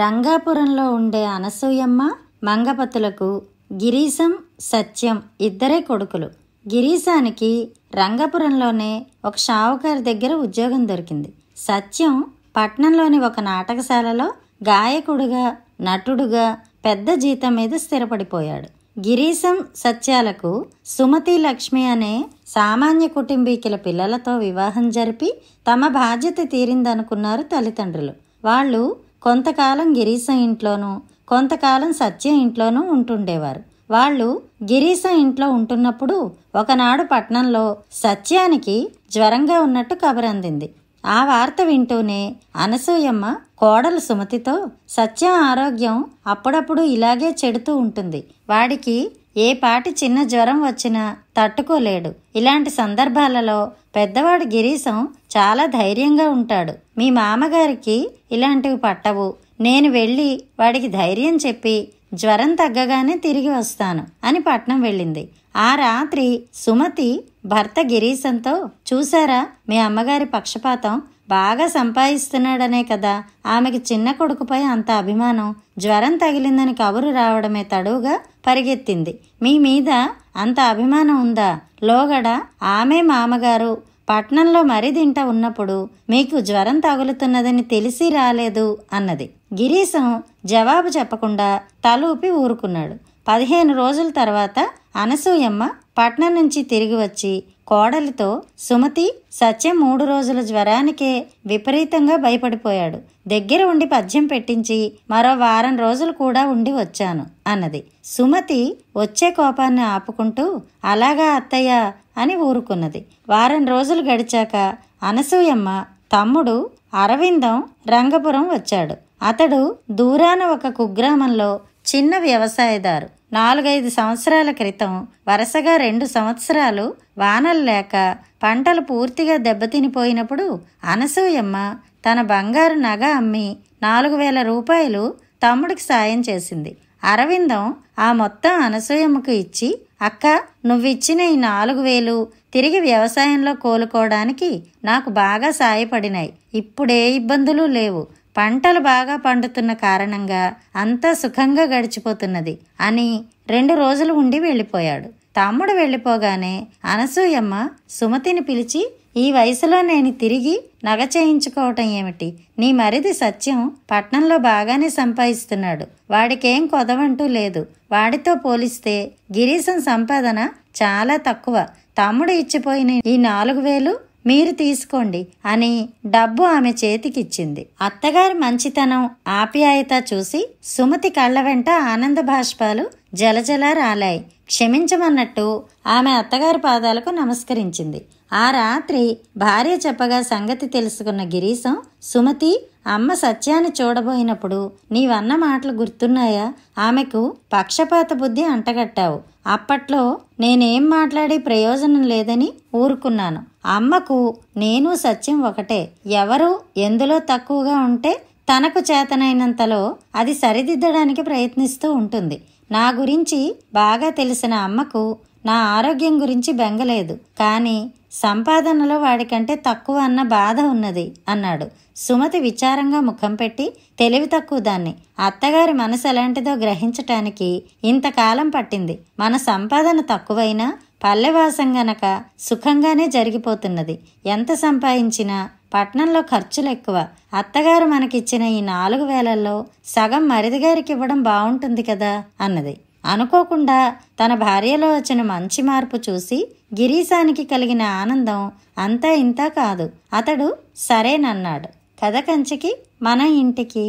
రంగాపురంలో ఉండే అనసూయమ్మ మంగపతులకు గిరీశం సత్యం ఇద్దరే కొడుకులు గిరీశానికి రంగపురంలోనే ఒక షావుకారి దగ్గర ఉద్యోగం దొరికింది సత్యం పట్నంలోని ఒక నాటకశాలలో గాయకుడుగా నటుడుగా పెద్ద జీతం మీద స్థిరపడిపోయాడు గిరీశం సత్యాలకు సుమతి లక్ష్మి అనే సామాన్య కుటుంబీకుల పిల్లలతో వివాహం జరిపి తమ బాధ్యత తీరిందనుకున్నారు తల్లిదండ్రులు వాళ్ళు కొంతకాలం గిరీశ ఇంట్లోనూ కొంతకాలం సత్య ఇంట్లోనూ ఉంటుండేవారు వాళ్ళు గిరీశ ఇంట్లో ఉంటున్నప్పుడు ఒకనాడు పట్నంలో సత్యానికి జ్వరంగా ఉన్నట్టు కబరందింది ఆ వార్త వింటూనే అనసూయమ్మ కోడలు సుమతితో సత్య ఆరోగ్యం అప్పుడప్పుడు ఇలాగే చెడుతూ ఉంటుంది వాడికి ఏ పాటి చిన్న జ్వరం వచ్చినా తట్టుకోలేడు ఇలాంటి సందర్భాలలో పెద్దవాడు గిరీశం చాలా ధైర్యంగా ఉంటాడు మీ మామగారికి ఇలాంటివి పట్టవు నేను వెళ్ళి వాడికి ధైర్యం చెప్పి జ్వరం తగ్గగానే తిరిగి వస్తాను అని పట్నం వెళ్ళింది ఆ రాత్రి సుమతి భర్త గిరీశంతో చూసారా మీ అమ్మగారి పక్షపాతం బాగా సంపాదిస్తున్నాడనే కదా ఆమెకి చిన్న కొడుకుపై అంత అభిమానం జ్వరం తగిలిందని కబురు రావడమే తడువుగా పరిగెత్తింది మీ మీద అంత అభిమానం ఉందా లోగడ ఆమె మామగారు పట్నంలో మరిదింట ఉన్నప్పుడు మీకు జ్వరం తగులుతున్నదని తెలిసి రాలేదు అన్నది గిరీశం జవాబు చెప్పకుండా తలూపి ఊరుకున్నాడు పదిహేను రోజుల తర్వాత అనసూయమ్మ పట్నం నుంచి తిరిగి వచ్చి కోడలితో సుమతి సత్యం మూడు రోజుల జ్వరానికే విపరీతంగా భయపడిపోయాడు దగ్గర ఉండి పద్యం పెట్టించి మరో వారం రోజులు కూడా ఉండి వచ్చాను అన్నది సుమతి వచ్చే కోపాన్ని ఆపుకుంటూ అలాగా అత్తయ్య అని ఊరుకున్నది వారం రోజులు గడిచాక అనసూయమ్మ తమ్ముడు అరవిందం రంగపురం వచ్చాడు అతడు దూరాన ఒక కుగ్రామంలో చిన్న వ్యవసాయదారు నాలుగైదు సంవత్సరాల క్రితం వరుసగా రెండు సంవత్సరాలు వానలు లేక పంటలు పూర్తిగా దెబ్బతినిపోయినప్పుడు అనసూయమ్మ తన బంగారు నగ అమ్మి నాలుగు వేల రూపాయలు తమ్ముడికి సాయం చేసింది అరవిందం ఆ మొత్తం అనసూయమ్మకు ఇచ్చి అక్క నువ్విచ్చిన ఈ నాలుగు వేలు తిరిగి వ్యవసాయంలో కోలుకోవడానికి నాకు బాగా సాయపడినాయి ఇప్పుడే ఇబ్బందులు లేవు పంటలు బాగా పండుతున్న కారణంగా అంతా సుఖంగా గడిచిపోతున్నది అని రెండు రోజులు ఉండి వెళ్ళిపోయాడు తమ్ముడు వెళ్ళిపోగానే అనసూయమ్మ సుమతిని పిలిచి ఈ వయసులో నేను తిరిగి నగ చేయించుకోవటం ఏమిటి నీ మరిది సత్యం పట్నంలో బాగానే సంపాదిస్తున్నాడు వాడికేం కొదవంటూ లేదు వాడితో పోలిస్తే గిరీశం సంపాదన చాలా తక్కువ తమ్ముడు ఇచ్చిపోయిన ఈ నాలుగు వేలు మీరు తీసుకోండి అని డబ్బు ఆమె చేతికిచ్చింది అత్తగారి మంచితనం ఆప్యాయత చూసి సుమతి కళ్ళ వెంట ఆనంద భాష్పాలు జలజల రాలాయి క్షమించమన్నట్టు ఆమె అత్తగారి పాదాలకు నమస్కరించింది ఆ రాత్రి భార్య చెప్పగా సంగతి తెలుసుకున్న గిరీశం సుమతి అమ్మ సత్యాన్ని చూడబోయినప్పుడు నీవన్న మాటలు గుర్తున్నాయా ఆమెకు పక్షపాత బుద్ధి అంటగట్టావు అప్పట్లో నేనేం మాట్లాడే ప్రయోజనం లేదని ఊరుకున్నాను అమ్మకు నేను సత్యం ఒకటే ఎవరు ఎందులో తక్కువగా ఉంటే తనకు చేతనైనంతలో అది సరిదిద్దడానికి ప్రయత్నిస్తూ ఉంటుంది నా గురించి బాగా తెలిసిన అమ్మకు నా ఆరోగ్యం గురించి బెంగలేదు కానీ సంపాదనలో వాడికంటే తక్కువ అన్న బాధ ఉన్నది అన్నాడు సుమతి విచారంగా ముఖం పెట్టి తెలివి తక్కువ దాన్ని అత్తగారి మనసు ఎలాంటిదో గ్రహించటానికి ఇంతకాలం పట్టింది మన సంపాదన తక్కువైనా పల్లెవాసం గనక సుఖంగానే జరిగిపోతున్నది ఎంత సంపాదించినా పట్నంలో ఖర్చులు ఎక్కువ అత్తగారు మనకిచ్చిన ఈ నాలుగు వేలల్లో సగం మరిదిగారికి ఇవ్వడం బాగుంటుంది కదా అన్నది అనుకోకుండా తన భార్యలో వచ్చిన మంచి మార్పు చూసి గిరీశానికి కలిగిన ఆనందం అంతా ఇంతా కాదు అతడు సరేనన్నాడు కథ కంచికి మన ఇంటికి